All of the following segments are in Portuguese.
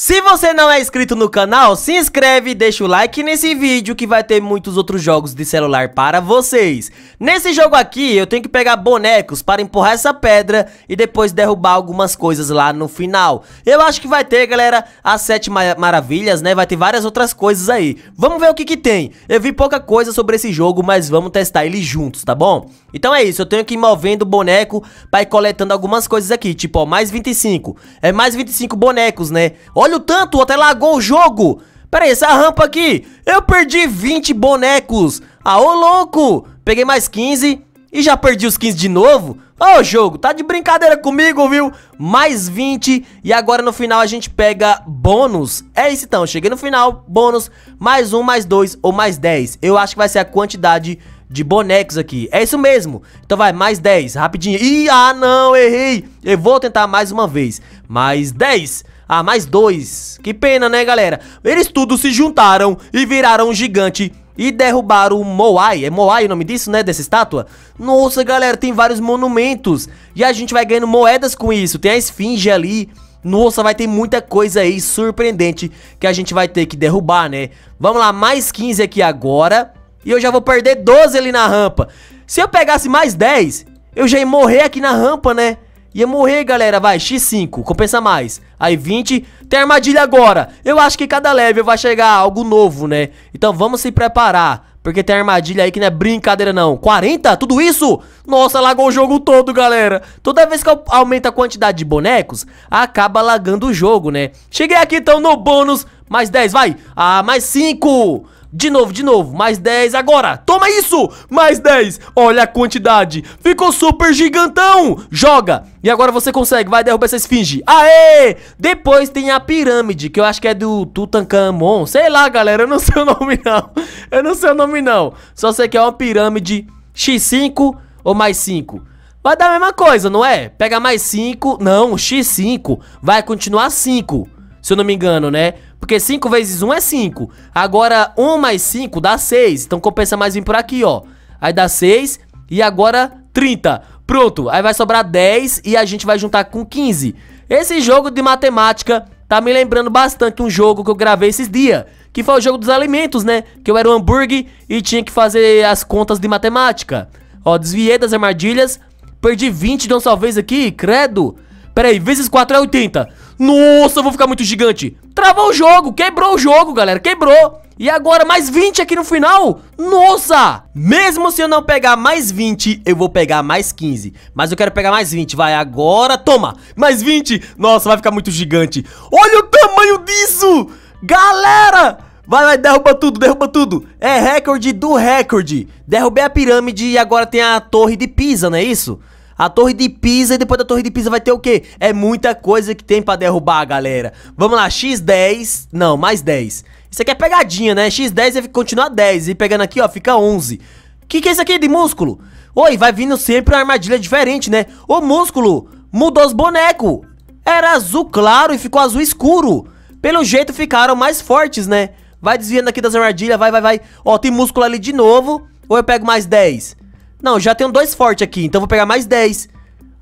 Se você não é inscrito no canal, se inscreve e deixa o like nesse vídeo que vai ter muitos outros jogos de celular para vocês. Nesse jogo aqui, eu tenho que pegar bonecos para empurrar essa pedra e depois derrubar algumas coisas lá no final. Eu acho que vai ter, galera, as sete ma maravilhas, né? Vai ter várias outras coisas aí. Vamos ver o que que tem. Eu vi pouca coisa sobre esse jogo, mas vamos testar ele juntos, tá bom? Então é isso, eu tenho que ir movendo o boneco para ir coletando algumas coisas aqui, tipo, ó, mais 25. É mais 25 bonecos, né? Olha Olha o tanto, até largou lagou o jogo. Pera aí, essa rampa aqui. Eu perdi 20 bonecos. Ah, ô louco. Peguei mais 15 e já perdi os 15 de novo. Ô oh, jogo, tá de brincadeira comigo, viu? Mais 20 e agora no final a gente pega bônus. É isso então, cheguei no final, bônus, mais um, mais dois ou mais 10. Eu acho que vai ser a quantidade de bonecos aqui. É isso mesmo. Então vai, mais 10, rapidinho. Ih, ah não, errei. Eu vou tentar mais uma vez. Mais 10. Ah, mais dois. Que pena, né, galera? Eles tudo se juntaram e viraram um gigante e derrubaram o Moai. É Moai o nome disso, né? Dessa estátua? Nossa, galera, tem vários monumentos. E a gente vai ganhando moedas com isso. Tem a esfinge ali. Nossa, vai ter muita coisa aí surpreendente que a gente vai ter que derrubar, né? Vamos lá, mais 15 aqui agora. E eu já vou perder 12 ali na rampa. Se eu pegasse mais 10, eu já ia morrer aqui na rampa, né? Ia morrer, galera, vai, X5, compensa mais Aí 20, tem armadilha agora Eu acho que cada level vai chegar algo novo, né Então vamos se preparar Porque tem armadilha aí que não é brincadeira não 40, tudo isso? Nossa, lagou o jogo todo, galera Toda vez que aumenta a quantidade de bonecos Acaba lagando o jogo, né Cheguei aqui então no bônus Mais 10, vai Ah, mais 5 de novo, de novo, mais 10 agora Toma isso, mais 10 Olha a quantidade, ficou super gigantão Joga, e agora você consegue Vai derrubar essa esfinge, aê Depois tem a pirâmide, que eu acho que é do Tutankhamon, sei lá galera Eu não sei o nome não, eu não sei o nome não Só sei que é uma pirâmide X5 ou mais 5 Vai dar a mesma coisa, não é? Pega mais 5, não, X5 Vai continuar 5 se eu não me engano, né? Porque 5 vezes 1 um é 5. Agora, 1 um mais 5 dá 6. Então compensa mais vir por aqui, ó. Aí dá 6 e agora 30. Pronto, aí vai sobrar 10 e a gente vai juntar com 15. Esse jogo de matemática tá me lembrando bastante um jogo que eu gravei esses dias, que foi o jogo dos alimentos, né? Que eu era um hambúrguer e tinha que fazer as contas de matemática. Ó, desviei das armadilhas, perdi 20 de uma só vez aqui, credo. Pera aí, vezes 4 é 80. Nossa, eu vou ficar muito gigante. Travou o jogo, quebrou o jogo, galera, quebrou. E agora mais 20 aqui no final? Nossa! Mesmo se eu não pegar mais 20, eu vou pegar mais 15. Mas eu quero pegar mais 20. Vai agora, toma! Mais 20! Nossa, vai ficar muito gigante. Olha o tamanho disso! Galera! Vai, vai, derruba tudo, derruba tudo. É recorde do recorde. Derrubei a pirâmide e agora tem a torre de Pisa, não é isso? a Torre de Pisa e depois da Torre de Pisa vai ter o quê? É muita coisa que tem pra derrubar, galera. Vamos lá, x10, não, mais 10. Isso aqui é pegadinha, né? x10 vai é continuar 10 e pegando aqui, ó, fica 11. Que que é isso aqui de músculo? Oi, vai vindo sempre uma armadilha diferente, né? O músculo mudou os bonecos. Era azul claro e ficou azul escuro. Pelo jeito ficaram mais fortes, né? Vai desviando aqui das armadilhas, vai, vai, vai. Ó, tem músculo ali de novo. Ou eu pego mais 10? Não, já tenho dois fortes aqui, então vou pegar mais 10.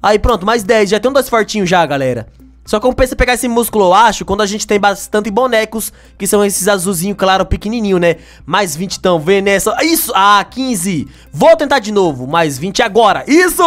Aí pronto, mais 10. Já tenho dois fortinhos já, galera. Só compensa pegar esse músculo, eu acho, quando a gente tem bastante bonecos, que são esses azulzinho claro, pequenininho, né? Mais 20 então, vem nessa. Né? Isso! Ah, 15. Vou tentar de novo. Mais 20 agora. Isso!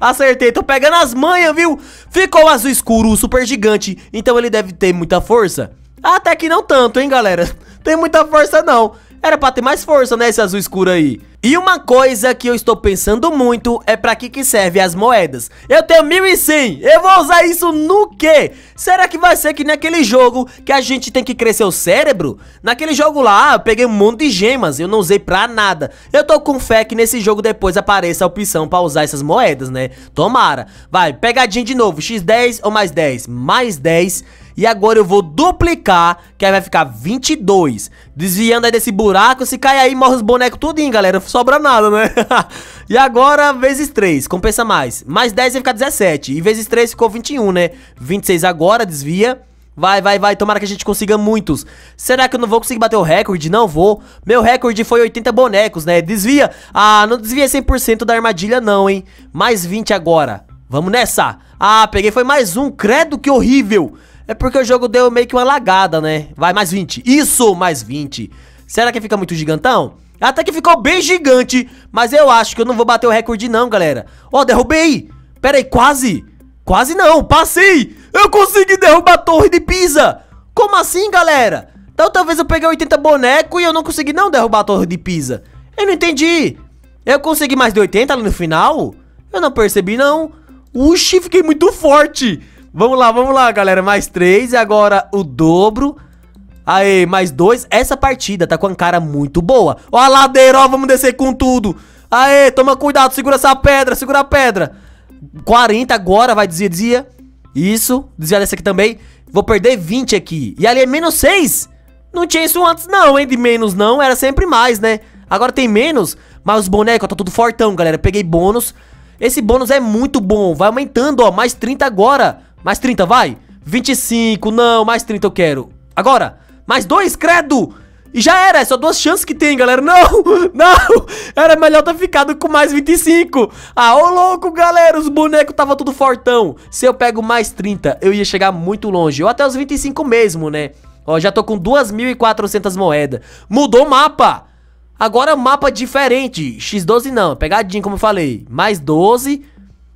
Acertei. Tô pegando as manhas, viu? Ficou azul escuro, super gigante. Então ele deve ter muita força. Até que não tanto, hein, galera? Tem muita força, não. Era pra ter mais força, né, esse azul escuro aí. E uma coisa que eu estou pensando muito é pra que que serve as moedas. Eu tenho 1.100, eu vou usar isso no quê? Será que vai ser que naquele jogo que a gente tem que crescer o cérebro? Naquele jogo lá, eu peguei um monte de gemas, eu não usei pra nada. Eu tô com fé que nesse jogo depois apareça a opção pra usar essas moedas, né? Tomara. Vai, pegadinha de novo, x10 ou mais 10? Mais 10. E agora eu vou duplicar, que aí vai ficar 22. Desviando aí desse buraco, se cai aí, morre os bonecos tudinho, galera. Sobra nada, né? e agora, vezes 3, compensa mais. Mais 10 vai ficar 17. E vezes 3 ficou 21, né? 26 agora, desvia. Vai, vai, vai, tomara que a gente consiga muitos Será que eu não vou conseguir bater o recorde? Não vou Meu recorde foi 80 bonecos, né? Desvia Ah, não desvia 100% da armadilha não, hein? Mais 20 agora Vamos nessa Ah, peguei foi mais um Credo, que horrível é porque o jogo deu meio que uma lagada, né? Vai, mais 20. Isso, mais 20. Será que fica muito gigantão? Até que ficou bem gigante, mas eu acho que eu não vou bater o recorde não, galera. Ó, oh, derrubei. Pera aí, quase. Quase não, passei. Eu consegui derrubar a torre de Pisa. Como assim, galera? Então talvez eu peguei 80 boneco e eu não consegui não derrubar a torre de Pisa. Eu não entendi. Eu consegui mais de 80 ali no final? Eu não percebi não. Uxi, fiquei muito forte. Vamos lá, vamos lá, galera. Mais três. E agora o dobro. Aê, mais dois. Essa partida tá com a cara muito boa. Ó a ladeira, ó. Vamos descer com tudo. Aê, toma cuidado. Segura essa pedra, segura a pedra. 40 agora, vai desviar, desvia. Isso, desviar dessa aqui também. Vou perder 20 aqui. E ali é menos 6. Não tinha isso antes não, hein? De menos não, era sempre mais, né? Agora tem menos, mas os bonecos, ó, tá tudo fortão, galera. Peguei bônus. Esse bônus é muito bom, vai aumentando, ó, mais 30 agora. Mais 30, vai. 25, não, mais 30 eu quero. Agora, mais 2, credo. E já era, é só duas chances que tem, galera. Não, não, era melhor ter ficado com mais 25. Ah, ô louco, galera, os bonecos tava tudo fortão. Se eu pego mais 30, eu ia chegar muito longe. Ou até os 25 mesmo, né? Ó, já tô com 2.400 moedas. Mudou o mapa. Agora é um mapa diferente. X12 não, pegadinho como eu falei. Mais 12,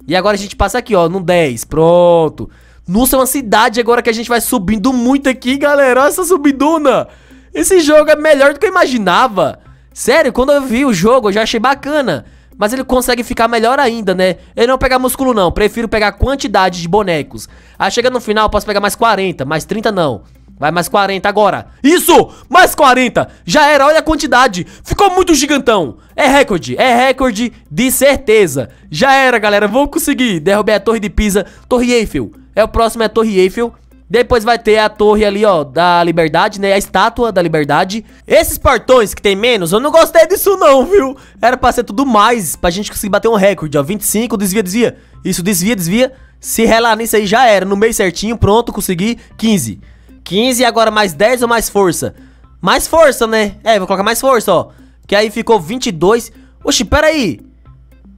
e agora a gente passa aqui, ó, no 10. Pronto. Nossa, é uma cidade agora que a gente vai subindo muito aqui, galera. Olha essa subiduna. Esse jogo é melhor do que eu imaginava. Sério, quando eu vi o jogo, eu já achei bacana. Mas ele consegue ficar melhor ainda, né? Eu não pegar músculo não, prefiro pegar quantidade de bonecos. Aí ah, chega no final, eu posso pegar mais 40, mais 30 não. Vai mais 40 agora. Isso! Mais 40! Já era, olha a quantidade. Ficou muito gigantão. É recorde, é recorde de certeza. Já era, galera. Vamos conseguir. Derrubei a torre de Pisa. Torre Eiffel. É o próximo, é a torre Eiffel. Depois vai ter a torre ali, ó, da liberdade, né? A estátua da liberdade. Esses portões que tem menos, eu não gostei disso não, viu? Era pra ser tudo mais, pra gente conseguir bater um recorde, ó. 25, desvia, desvia. Isso, desvia, desvia. Se relar nisso aí já era. No meio certinho, pronto, consegui 15. 15, agora mais 10 ou mais força? Mais força, né? É, vou colocar mais força, ó. Que aí ficou 22. Oxi, pera aí.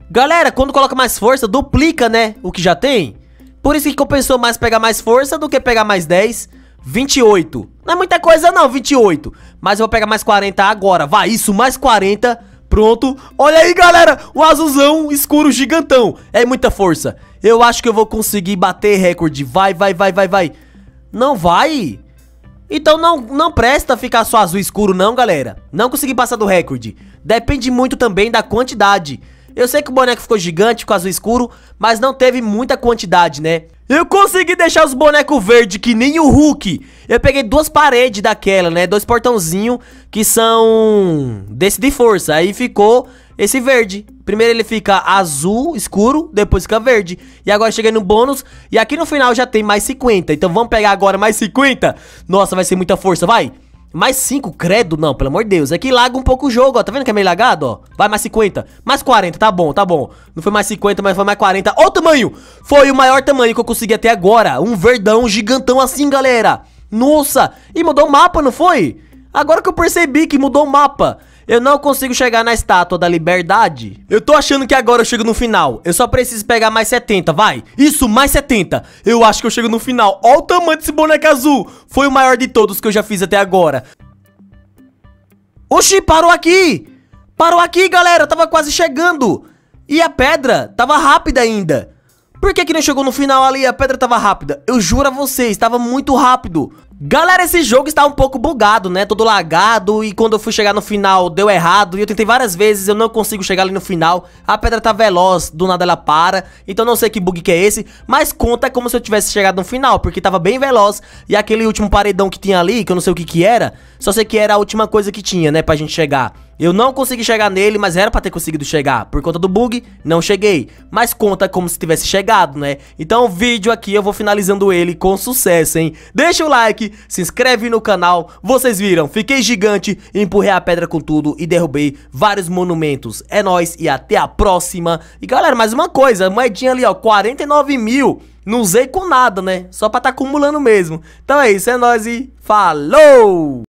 Galera, quando coloca mais força, duplica, né? O que já tem. Por isso que compensou mais pegar mais força do que pegar mais 10. 28. Não é muita coisa não, 28. Mas eu vou pegar mais 40 agora. Vai, isso, mais 40. Pronto. Olha aí, galera. O azulzão escuro gigantão. É muita força. Eu acho que eu vou conseguir bater recorde. Vai, vai, vai, vai, vai. Não vai? Então não, não presta ficar só azul escuro não, galera. Não consegui passar do recorde. Depende muito também da quantidade. Eu sei que o boneco ficou gigante, ficou azul escuro, mas não teve muita quantidade, né? Eu consegui deixar os bonecos verdes que nem o Hulk. Eu peguei duas paredes daquela, né? Dois portãozinhos que são desse de força. Aí ficou esse verde. Primeiro ele fica azul escuro, depois fica verde. E agora cheguei no bônus e aqui no final já tem mais 50. Então vamos pegar agora mais 50. Nossa, vai ser muita força, vai. Mais 5, credo, não, pelo amor de Deus. É que laga um pouco o jogo, ó. Tá vendo que é meio lagado, ó? Vai mais 50. Mais 40, tá bom, tá bom. Não foi mais 50, mas foi mais 40. Ó o tamanho! Foi o maior tamanho que eu consegui até agora. Um verdão gigantão assim, galera. Nossa! E mudou o mapa, não foi? Agora que eu percebi que mudou o mapa. Eu não consigo chegar na estátua da liberdade. Eu tô achando que agora eu chego no final. Eu só preciso pegar mais 70, vai. Isso, mais 70. Eu acho que eu chego no final. Olha o tamanho desse boneco azul. Foi o maior de todos que eu já fiz até agora. Oxi, parou aqui. Parou aqui, galera. Eu tava quase chegando. E a pedra tava rápida ainda. Por que que não chegou no final ali? A pedra tava rápida. Eu juro a vocês, tava muito rápido. Galera, esse jogo está um pouco bugado, né? Todo lagado e quando eu fui chegar no final deu errado e eu tentei várias vezes, eu não consigo chegar ali no final. A pedra tá veloz, do nada ela para, então não sei que bug que é esse, mas conta como se eu tivesse chegado no final, porque tava bem veloz e aquele último paredão que tinha ali, que eu não sei o que que era, só sei que era a última coisa que tinha, né, pra gente chegar. Eu não consegui chegar nele, mas era pra ter conseguido chegar. Por conta do bug, não cheguei. Mas conta como se tivesse chegado, né? Então o vídeo aqui eu vou finalizando ele com sucesso, hein? Deixa o like, se inscreve no canal. Vocês viram, fiquei gigante, empurrei a pedra com tudo e derrubei vários monumentos. É nóis e até a próxima. E galera, mais uma coisa, moedinha ali ó, 49 mil. Não usei com nada, né? Só pra tá acumulando mesmo. Então é isso, é nóis e falou!